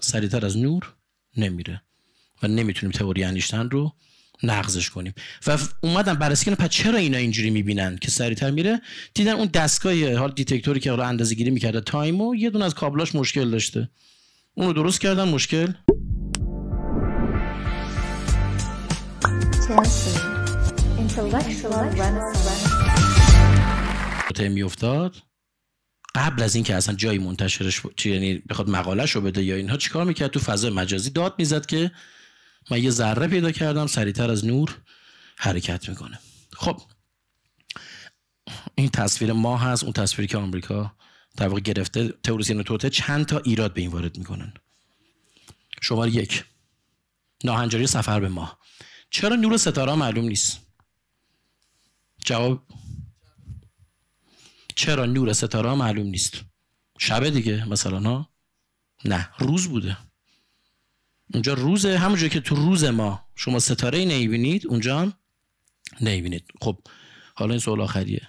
سریعتر از نور نمیره و نمیتونیم تئوری انیشتن رو نقضش کنیم و اومدن بررسی کنن پس چرا اینا اینجوری میبینن که سریعتر میره دیدن اون دستگاه حال دیتکتوری که حالا اندازه‌گیری میکرده تایمو یه دونه از کابلاش مشکل داشته اونو درست کردن مشکل افتاد قبل از اینکه اصلا جایی منتشرش یعنی بخواد مقالش رو بده یا اینها چیکار میکرد تو فضای مجازی داد میزد که من یه ذره پیدا کردم سریعتر از نور حرکت میکنه خب این تصویر ما هست اون تصویری که آمریکا در واقع گرفته تئوریسین توته چند تا ایراد به این وارد میکنن شماره یک ناهنجاری سفر به ماه چرا نور ستاره معلوم نیست جواب چرا نور ستاره معلوم نیست شب دیگه مثلا ها نه روز بوده اونجا روزه همونجور که تو روز ما شما ستاره ای نیبینید اونجا هم نیبینید خب حالا این سوال آخریه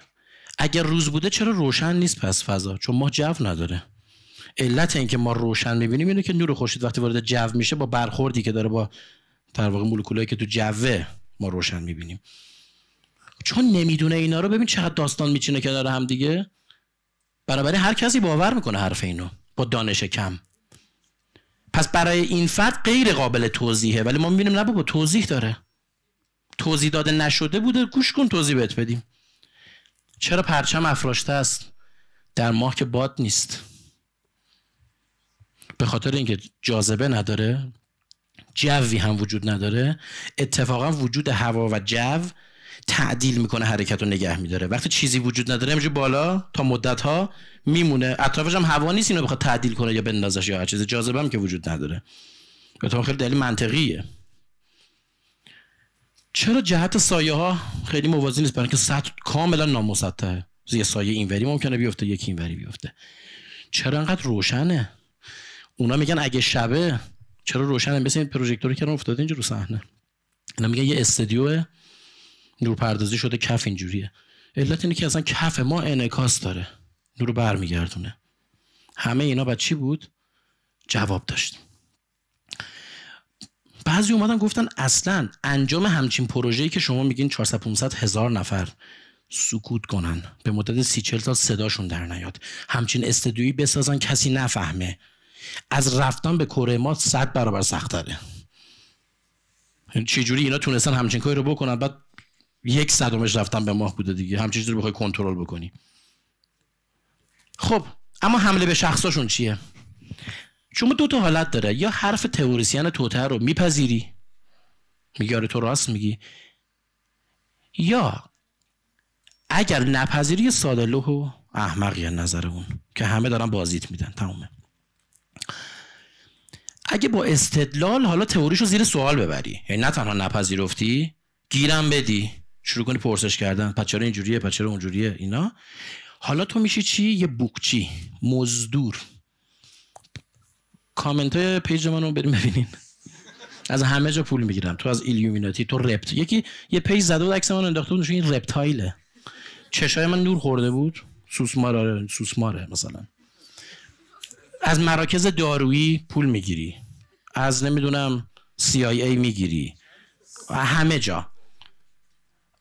اگر روز بوده چرا روشن نیست پس فضا چون ما جو نداره علت اینکه ما روشن میبینیم اینه که نور خورشید وقتی وارد جو میشه با برخوردی که داره با در واقع مولکولایی که تو جوه ما روشن میبینیم چون نمیدونه اینا رو ببین چقدر داستان میچینه کنار هم دیگه بنابراین هر کسی باور میکنه حرف اینو با دانش کم پس برای این فرد غیر قابل توضیحه ولی ما میبینیم نه بابا توضیح داره توضیح داده نشده بوده گوش کن توضیح بهت بدیم چرا پرچم افراشته است در ماه که باد نیست به خاطر اینکه جاذبه نداره جوی هم وجود نداره اتفاقا وجود هوا و جو تعدیل میکنه حرکت رو نگه میداره وقتی چیزی وجود نداره همینجور بالا تا مدت ها میمونه اطرافش هم هوا نیست اینو بخواد تعدیل کنه یا بندازش یا هر چیز جاذبه هم که وجود نداره اتفاقا خیلی دلیل منطقیه چرا جهت سایه ها خیلی موازی نیست برای اینکه سطح کاملا نامسطحه زیر سایه اینوری ممکنه بیفته یکی اینوری بیفته چرا انقدر روشنه اونا میگن اگه شبه چرا روشنه مثل این پروژکتوری که افتاده اینجا رو صحنه اینا میگن یه استدیوه نورپردازی شده کف اینجوریه علت اینه که اصلا کف ما انعکاس داره نور برمیگردونه همه اینا بعد چی بود جواب داشت بعضی اومدن گفتن اصلا انجام همچین پروژه‌ای که شما میگین 400 500 هزار نفر سکوت کنن به مدت سی چل تا صداشون در نیاد همچین استدیویی بسازن کسی نفهمه از رفتن به کره ما صد برابر داره یعنی چجوری اینا تونستن همچین کاری رو بکنن بعد یک صدمش رفتن به ماه بوده دیگه همچین چیزی رو بخوای کنترل بکنی خب اما حمله به شخصاشون چیه چون دو تا حالت داره یا حرف تئوریسین توتر رو میپذیری میگی آره تو راست میگی یا اگر نپذیری ساده لوح احمقی نظر اون که همه دارن بازیت میدن تمومه اگه با استدلال حالا تئوریشو زیر سوال ببری یعنی نه تنها نپذیرفتی گیرم بدی شروع کنی پرسش کردن پس چرا اینجوریه پس اونجوریه اینا حالا تو میشی چی یه بوکچی مزدور کامنت های پیج منو بریم ببینین از همه جا پول میگیرم تو از ایلیومیناتی تو رپت یکی یه پیج زده بود عکس من انداخته بود این رپتایله چشای من نور خورده بود سوسماره آره، سوسماره مثلا از مراکز دارویی پول میگیری از نمیدونم CIA میگیری همه جا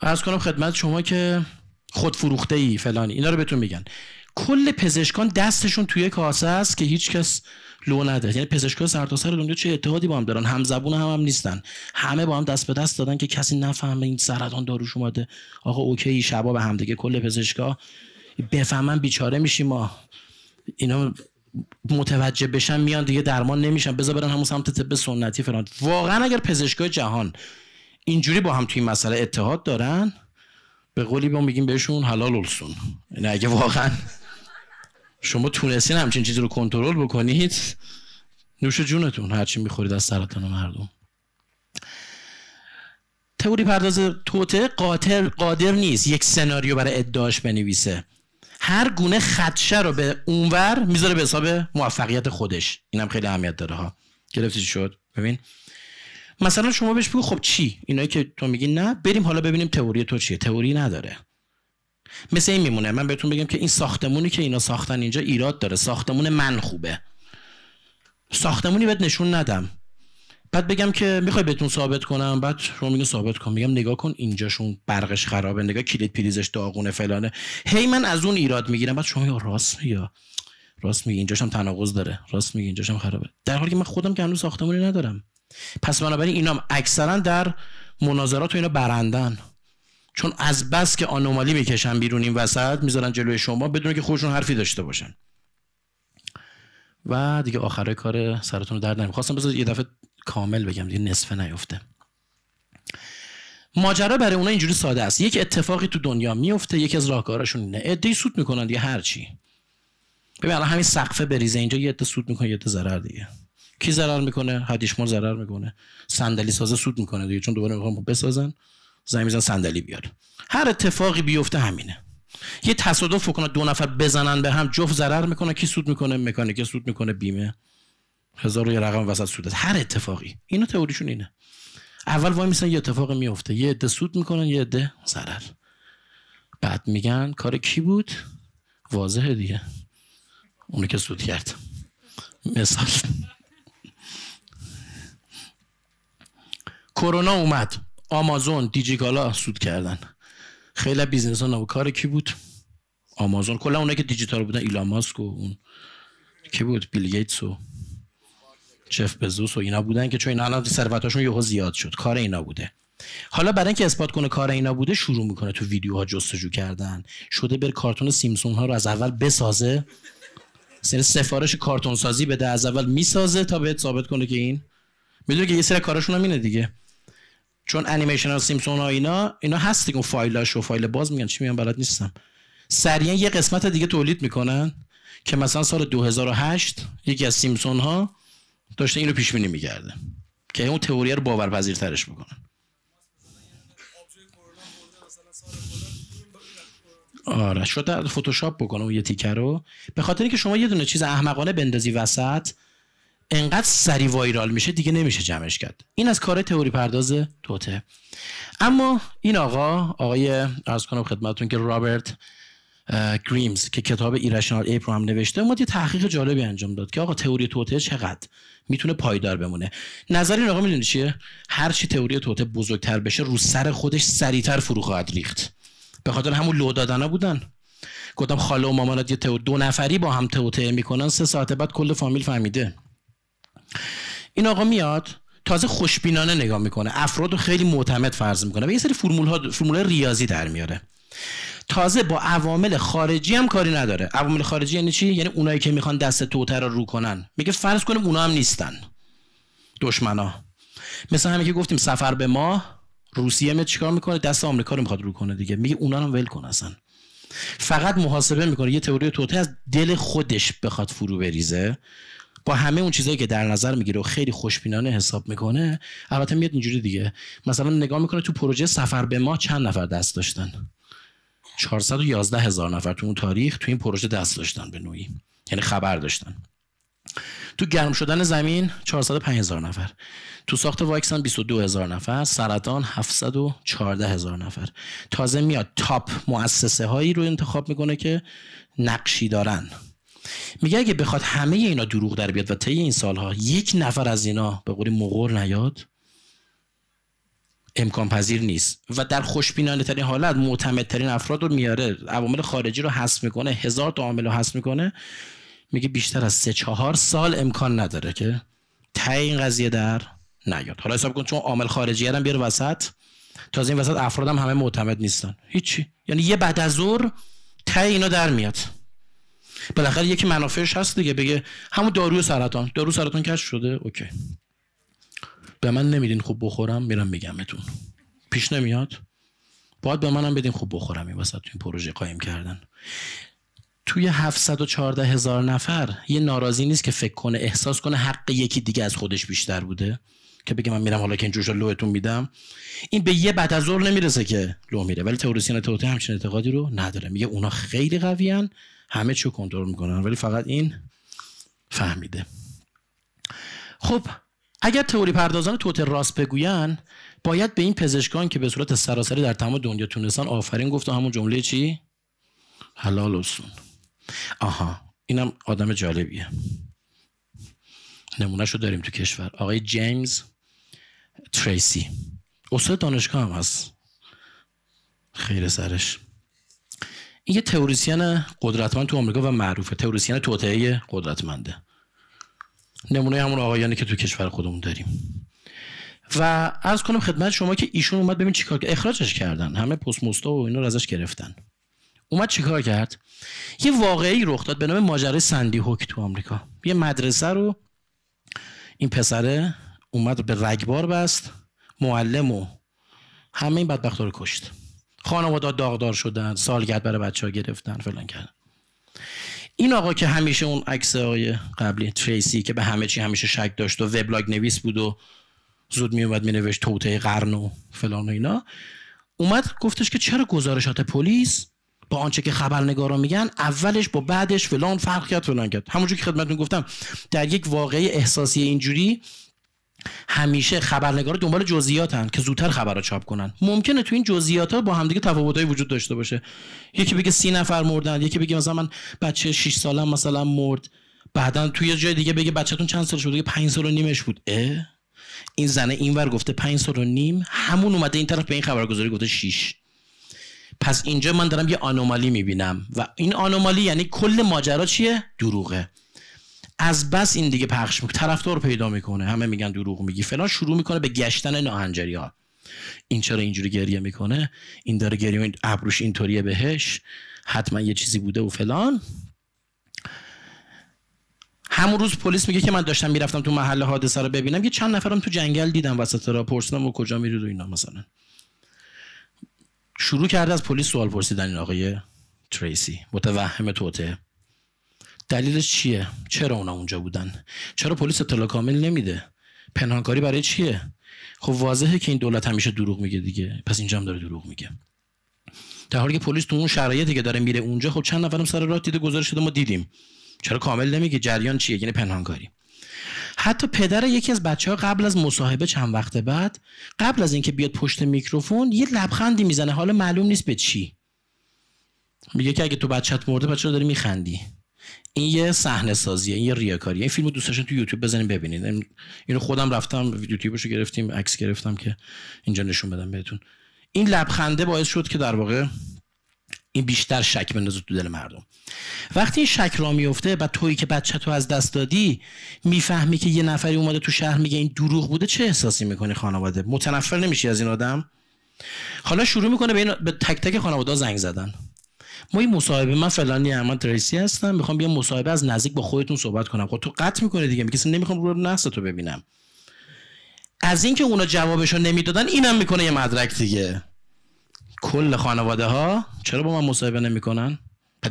ارز کنم خدمت شما که خود فروخته ای فلانی اینا رو بهتون میگن کل پزشکان دستشون توی کاسه است که هیچ کس لو نداره یعنی پزشکان سرتاسر سر دنیا چه اتحادی با هم دارن هم زبون هم هم نیستن همه با هم دست به دست دادن که کسی نفهمه این سرطان داروش اومده آقا اوکی شبا به هم دیگه کل پزشکا بفهمن بیچاره میشیم ما اینا متوجه بشن میان دیگه درمان نمیشن بذار برن همون سمت طب سنتی فلان واقعا اگر پزشکای جهان اینجوری با هم توی این مسئله اتحاد دارن به قولی ما میگیم بهشون حلال السون یعنی اگه واقعا شما تونستین همچین چیزی رو کنترل بکنید نوش جونتون هرچی میخورید از سرطان مردم تئوری پرداز توته قاتل قادر نیست یک سناریو برای ادعاش بنویسه هر گونه خدشه رو به اونور میذاره به حساب موفقیت خودش اینم خیلی اهمیت داره ها گرفتی شد ببین مثلا شما بهش بگو خب چی اینایی که تو میگی نه بریم حالا ببینیم تئوری تو چیه تئوری نداره مثل این میمونه من بهتون بگم که این ساختمونی که اینا ساختن اینجا ایراد داره ساختمون من خوبه ساختمونی بهت نشون ندم بعد بگم که میخوای بهتون ثابت کنم بعد شما میگه ثابت کن میگم نگاه کن اینجاشون برقش خرابه نگاه کلید پریزش داغونه فلانه هی من از اون ایراد میگیرم بعد شما راست یا راست میگی اینجاشم تناقض داره راست میگی اینجاشم خرابه در حالی که من خودم که هنوز ساختمونی ندارم پس بنابراین اینا اکثرا در مناظرات و اینا برندن چون از بس که آنومالی میکشن بیرون این وسط میذارن جلوی شما بدون که خودشون حرفی داشته باشن و دیگه آخره کار سرتون رو درد نمیخواستم خواستم بذار یه دفعه کامل بگم دیگه نصفه نیفته ماجرا برای اونها اینجوری ساده است یک اتفاقی تو دنیا میفته یکی از راهکاراشون اینه ادی سود میکنن دیگه هر چی ببین الان همین سقفه بریزه اینجا یه عده سود میکنه یه ضرر دیگه کی ضرر میکنه ما ضرر میکنه صندلی سازه سود میکنه دیگه چون دوباره میخوام بسازن زنگ میزن صندلی بیاد. هر اتفاقی بیفته همینه یه تصادف کنه دو نفر بزنن به هم جفت ضرر میکنه کی سود میکنه مکانیک سود میکنه بیمه هزار یه رقم وسط سود هست. هر اتفاقی اینو تئوریشون اینه اول وای میسن یه اتفاق میفته یه عده سود میکنن یه عده ضرر بعد میگن کار کی بود واضحه دیگه اونو که سود کرد مثال کرونا اومد آمازون دیجیکالا سود کردن خیلی بیزنس ها کار کی بود آمازون کلا اونایی که دیجیتال بودن ایلان ماسک و اون کی بود بیل گیتس و جف بزوس و اینا بودن که چون اینا الان ثروتاشون یهو زیاد شد کار اینا بوده حالا برای اینکه اثبات کنه کار اینا بوده شروع میکنه تو ویدیوها جستجو کردن شده بر کارتون سیمسون ها رو از اول بسازه سر سفارش کارتون سازی بده از اول میسازه تا بهت ثابت کنه که این میدونه که یه سر کاراشون هم اینه دیگه چون انیمیشن ها سیمسون ها اینا اینا هستی که اون فایلاش و فایل باز میگن چی میگن بلد نیستم سریعا یه قسمت دیگه تولید میکنن که مثلا سال 2008 یکی از سیمسون ها داشته اینو پیش بینی میکرده که اون تئوری رو باورپذیرترش میکنن آره شده فتوشاپ بکنم اون یه تیکر رو به خاطر اینکه شما یه دونه چیز احمقانه بندازی وسط انقدر سری وایرال میشه دیگه نمیشه جمعش کرد این از کار تئوری پرداز توته اما این آقا آقای ارز کنم خدمتتون که رابرت گریمز که کتاب ایرشنال ایپ رو هم نوشته اومد یه تحقیق جالبی انجام داد که آقا تئوری توته چقدر میتونه پایدار بمونه نظر این آقا میدونی چیه هر چی تئوری توته بزرگتر بشه رو سر خودش سریعتر فرو خواهد ریخت به خاطر همون لو دادنا بودن گفتم خاله و مامانت یه دو نفری با هم توته میکنن سه ساعت بعد کل فامیل فهمیده این آقا میاد تازه خوشبینانه نگاه میکنه افراد رو خیلی معتمد فرض میکنه و یه سری فرمول ها ریاضی در میاره تازه با عوامل خارجی هم کاری نداره عوامل خارجی یعنی چی یعنی اونایی که میخوان دست توتر رو رو کنن میگه فرض کنیم اونا هم نیستن دشمنا مثل همین که گفتیم سفر به ما روسیه میاد چیکار میکنه دست آمریکا رو میخواد رو کنه دیگه میگه اونا هم ول کن اصلا فقط محاسبه میکنه یه تئوری توته از دل خودش بخواد فرو بریزه با همه اون چیزایی که در نظر میگیره و خیلی خوشبینانه حساب میکنه البته میاد اینجوری دیگه مثلا نگاه میکنه تو پروژه سفر به ما چند نفر دست داشتن 411 هزار نفر تو اون تاریخ تو این پروژه دست داشتن به نوعی یعنی خبر داشتن تو گرم شدن زمین 405 هزار نفر تو ساخت واکسن 22 هزار نفر سرطان 714 هزار نفر تازه میاد تاپ مؤسسه هایی رو انتخاب میکنه که نقشی دارن میگه اگه بخواد همه اینا دروغ در بیاد و طی این سالها یک نفر از اینا به قولی مغور نیاد امکان پذیر نیست و در خوشبینانه ترین حالت معتمدترین افراد رو میاره عوامل خارجی رو حس میکنه هزار تا عامل رو حس میکنه میگه بیشتر از سه چهار سال امکان نداره که تای این قضیه در نیاد حالا حساب کن چون عامل خارجی هم بیاره وسط تازه این وسط افراد هم همه معتمد نیستن هیچی یعنی یه بعد از ظهر اینا در میاد بالاخره یکی منافعش هست دیگه بگه همون داروی سرطان دارو سرطان کش شده اوکی به من نمیدین خوب بخورم میرم میگم بهتون پیش نمیاد باید به منم بدین خوب بخورم این وسط این پروژه قایم کردن توی 714 هزار نفر یه ناراضی نیست که فکر کنه احساس کنه حق یکی دیگه از خودش بیشتر بوده که بگه من میرم حالا که اینجوشا لوتون میدم این به یه بعد از ظهر نمیرسه که لو میره ولی تئوریسین توته همچین اعتقادی رو نداره میگه اونا خیلی قویان همه چی کنترل میکنن ولی فقط این فهمیده خب اگر تئوری پردازان توت راست بگوین باید به این پزشکان که به صورت سراسری در تمام دنیا تونستن آفرین گفت و همون جمله چی حلال سون آها اینم آدم جالبیه نمونه رو داریم تو کشور آقای جیمز تریسی استاد دانشگاه هم هست خیر سرش این یه تئوریسین قدرتمند تو آمریکا و معروفه تئوریسین توطئه قدرتمنده نمونه همون آقایانی که تو کشور خودمون داریم و از کنم خدمت شما که ایشون اومد ببین چیکار کرد اخراجش کردن همه پست مستا و اینا رو ازش گرفتن اومد چیکار کرد یه واقعی رخ داد به نام ماجرای سندی هوک تو آمریکا یه مدرسه رو این پسره اومد به رگبار بست معلم و همه این بدبختا رو کشت خانواده داغدار شدن سالگرد برای بچه ها گرفتن فلان کردن این آقا که همیشه اون عکس های قبلی تریسی که به همه چی همیشه شک داشت و وبلاگ نویس بود و زود می اومد می نوشت توته قرن و فلان و اینا اومد گفتش که چرا گزارشات پلیس با آنچه که خبرنگارا میگن اولش با بعدش فلان فرق کرد فلان کرد همونجور که خدمتتون گفتم در یک واقعه احساسی اینجوری همیشه خبرنگارا دنبال جزئیاتن که زودتر خبر چاپ کنن ممکنه تو این جزئیات ها با همدیگه تفاوتایی وجود داشته باشه یکی بگه سی نفر مردن یکی بگه مثلا من بچه 6 سالم مثلا مرد بعدا توی یه جای دیگه بگه بچهتون چند سال شده 5 سال و نیمش بود اه؟ این زنه اینور گفته 5 سال و نیم همون اومده این طرف به این خبرگزاری گفته 6 پس اینجا من دارم یه آنومالی میبینم و این آنومالی یعنی کل ماجرا چیه دروغه از بس این دیگه پخش میکنه طرفدار پیدا میکنه همه میگن دروغ میگی فلان شروع میکنه به گشتن ناهنجری ها این چرا اینجوری گریه میکنه این داره گریه این ابروش اینطوریه بهش حتما یه چیزی بوده و فلان همون روز پلیس میگه که من داشتم میرفتم تو محل حادثه رو ببینم یه چند نفرم تو جنگل دیدم وسط را پرسیدم و کجا میرید و اینا مثلا شروع کرده از پلیس سوال پرسیدن این آقای تریسی متوهم توته دلیلش چیه چرا اونا اونجا بودن چرا پلیس اطلاع کامل نمیده پنهانکاری برای چیه خب واضحه که این دولت همیشه دروغ میگه دیگه پس اینجا هم داره دروغ میگه در حالی که پلیس تو اون شرایطی که داره میره اونجا خب چند نفرم سر راه دیده گزارش شده ما دیدیم چرا کامل نمیگه جریان چیه یعنی پنهانکاری حتی پدر یکی از بچه ها قبل از مصاحبه چند وقت بعد قبل از اینکه بیاد پشت میکروفون یه لبخندی میزنه حالا معلوم نیست به چی میگه که اگه تو بچت مرده بچه داری میخندی این یه صحنه سازیه این یه ریاکاریه این فیلمو دوست داشتین تو یوتیوب بزنین ببینید اینو خودم رفتم یوتیوبشو گرفتیم عکس گرفتم که اینجا نشون بدم بهتون این لبخنده باعث شد که در واقع این بیشتر شک بندازه تو دل مردم وقتی این شک را میفته و تویی که بچه تو از دست دادی میفهمی که یه نفری اومده تو شهر میگه این دروغ بوده چه احساسی میکنی خانواده متنفر نمیشی از این آدم حالا شروع میکنه به, این... به تک تک خانواده زنگ زدن ما این مصاحبه من فلانی احمد تریسی هستم میخوام بیام مصاحبه از نزدیک با خودتون صحبت کنم خب تو قطع میکنه دیگه میگه نمیخوام رو نست تو ببینم از اینکه اونا جوابشو نمیدادن اینم میکنه یه مدرک دیگه کل خانواده ها چرا با من مصاحبه نمیکنن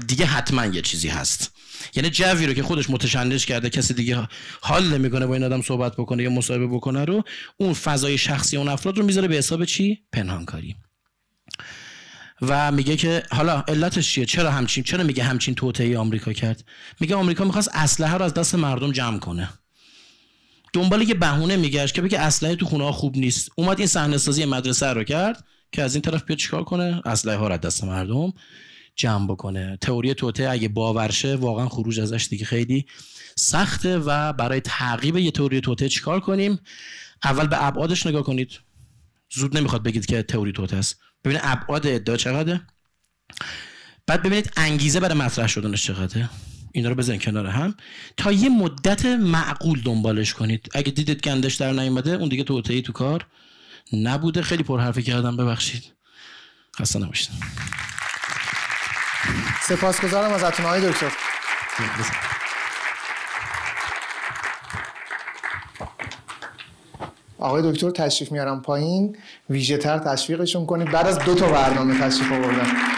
دیگه حتما یه چیزی هست یعنی جوی رو که خودش متشنج کرده کسی دیگه حال نمیکنه با این آدم صحبت بکنه یا مصاحبه بکنه رو اون فضای شخصی اون افراد رو میذاره به حساب چی پنهانکاری و میگه که حالا علتش چیه چرا همچین چرا میگه همچین توطئه آمریکا کرد میگه آمریکا میخواست اسلحه رو از دست مردم جمع کنه دنبال یه بهونه میگشت که بگه اسلحه تو خونه ها خوب نیست اومد این صحنه سازی مدرسه رو کرد که از این طرف بیاد چیکار کنه اسلحه ها رو از دست مردم جمع بکنه تئوری توته اگه باورشه واقعا خروج ازش دیگه خیلی سخته و برای تعقیب یه تئوری توته چیکار کنیم اول به ابعادش نگاه کنید زود نمیخواد بگید که تئوری توته است ببینید ابعاد ادعا چقدره بعد ببینید انگیزه برای مطرح شدنش چقدره اینا رو بزن کنار هم تا یه مدت معقول دنبالش کنید اگه دیدید گندش در نیومده اون دیگه تو تو کار نبوده خیلی پر حرفی کردم ببخشید خسته نباشید سپاسگزارم از آقای دکتر آقای دکتر تشریف میارم پایین ویژه تر تشویقشون کنید بعد از دو تا برنامه تشریف آوردم